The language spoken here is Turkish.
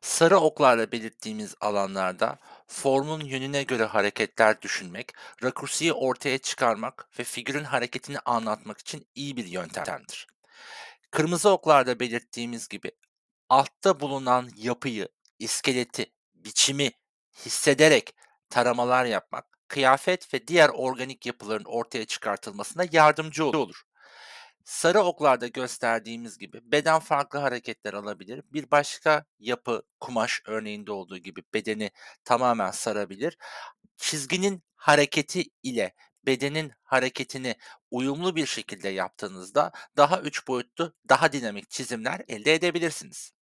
Sarı oklarla belirttiğimiz alanlarda formun yönüne göre hareketler düşünmek, rakursiyi ortaya çıkarmak ve figürün hareketini anlatmak için iyi bir yöntemdir. Kırmızı oklarda belirttiğimiz gibi altta bulunan yapıyı, iskeleti, biçimi hissederek taramalar yapmak, kıyafet ve diğer organik yapıların ortaya çıkartılmasına yardımcı olur sarı oklarda gösterdiğimiz gibi beden farklı hareketler alabilir. Bir başka yapı kumaş örneğinde olduğu gibi bedeni tamamen sarabilir. Çizginin hareketi ile bedenin hareketini uyumlu bir şekilde yaptığınızda daha üç boyutlu, daha dinamik çizimler elde edebilirsiniz.